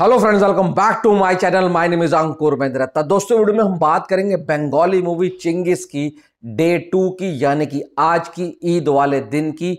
hello friends welcome back to my channel my name is Ankur Mahindra तो दोस्तों video में हम बात करेंगे बंगाली मूवी चिंगिस की डे टू की यानी कि आज की ईद वाले दिन की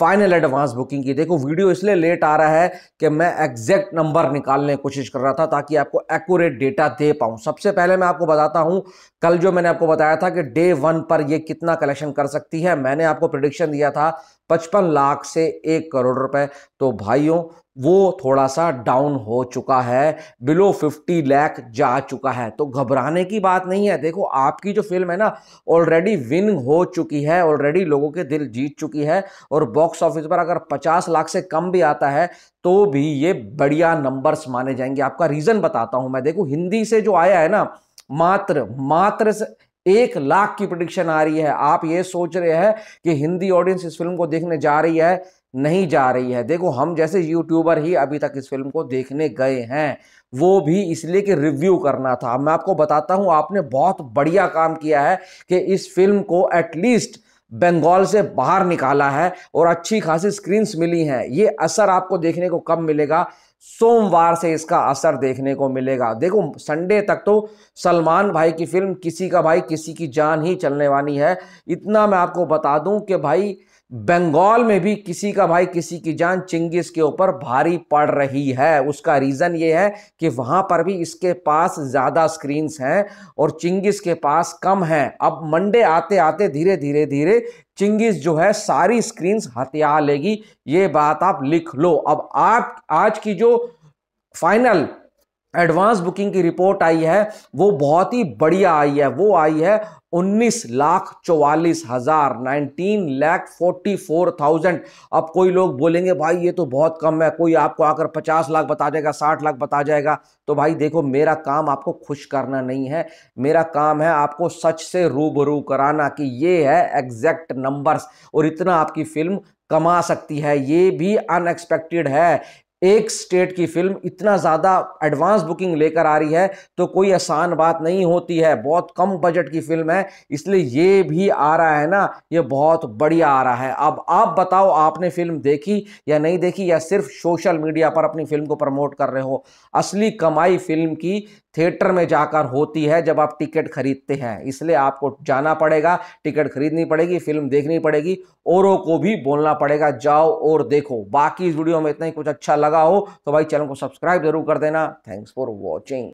फाइनल एडवांस बुकिंग की देखो वीडियो इसलिए लेट आ रहा है कि मैं एग्जैक्ट नंबर निकालने की कोशिश कर रहा था ताकि आपको एक्यूरेट डेटा दे पाऊँ सबसे पहले मैं आपको बताता हूँ कल जो मैंने आपको बताया था कि डे वन पर ये कितना कलेक्शन कर सकती है मैंने आपको प्रडिक्शन दिया था पचपन लाख से एक करोड़ रुपए तो भाइयों वो थोड़ा सा डाउन हो चुका है बिलो 50 लाख जा चुका है तो घबराने की बात नहीं है देखो आपकी जो फिल्म है ना ऑलरेडी विन हो चुकी है ऑलरेडी लोगों के दिल जीत चुकी है और बॉक्स ऑफिस पर अगर 50 लाख से कम भी आता है तो भी ये बढ़िया नंबर्स माने जाएंगे आपका रीज़न बताता हूं मैं देखो हिंदी से जो आया है ना मात्र मात्र से एक लाख की प्रोडिक्शन आ रही है आप ये सोच रहे हैं कि हिंदी ऑडियंस इस फिल्म को देखने जा रही है नहीं जा रही है देखो हम जैसे यूट्यूबर ही अभी तक इस फिल्म को देखने गए हैं वो भी इसलिए कि रिव्यू करना था मैं आपको बताता हूँ आपने बहुत बढ़िया काम किया है कि इस फिल्म को एटलीस्ट बंगाल से बाहर निकाला है और अच्छी खासी स्क्रीन्स मिली हैं ये असर आपको देखने को कब मिलेगा सोमवार से इसका असर देखने को मिलेगा देखो संडे तक तो सलमान भाई की फिल्म किसी का भाई किसी की जान ही चलने वाली है इतना मैं आपको बता दूं कि भाई बंगाल में भी किसी का भाई किसी की जान चिंगिस के ऊपर भारी पड़ रही है उसका रीज़न ये है कि वहाँ पर भी इसके पास ज़्यादा स्क्रीन्स हैं और चिंगिस के पास कम हैं अब मंडे आते आते धीरे धीरे धीरे चिंगिस जो है सारी स्क्रीन हथिया लेगी ये बात आप लिख लो अब आप आज की जो फाइनल एडवांस बुकिंग की रिपोर्ट आई है वो बहुत ही बढ़िया आई है वो आई है 19 लाख चौवालीस हजार nineteen lakh forty four thousand अब कोई लोग बोलेंगे भाई ये तो बहुत कम है कोई आपको आकर 50 लाख बता जाएगा 60 लाख बता जाएगा तो भाई देखो मेरा काम आपको खुश करना नहीं है मेरा काम है आपको सच से रूबरू कराना कि ये है एग्जैक्ट नंबर्स और इतना आपकी फिल्म कमा सकती है ये भी अनएक्सपेक्टेड है एक स्टेट की फिल्म इतना ज़्यादा एडवांस बुकिंग लेकर आ रही है तो कोई आसान बात नहीं होती है बहुत कम बजट की फिल्म है इसलिए ये भी आ रहा है ना ये बहुत बढ़िया आ रहा है अब आप बताओ आपने फिल्म देखी या नहीं देखी या सिर्फ सोशल मीडिया पर अपनी फिल्म को प्रमोट कर रहे हो असली कमाई फिल्म की थिएटर में जाकर होती है जब आप टिकट खरीदते हैं इसलिए आपको जाना पड़ेगा टिकट खरीदनी पड़ेगी फिल्म देखनी पड़ेगी औरों को भी बोलना पड़ेगा जाओ और देखो बाकी इस वीडियो में इतना ही कुछ अच्छा लगा हो तो भाई चैनल को सब्सक्राइब जरूर कर देना थैंक्स फॉर वॉचिंग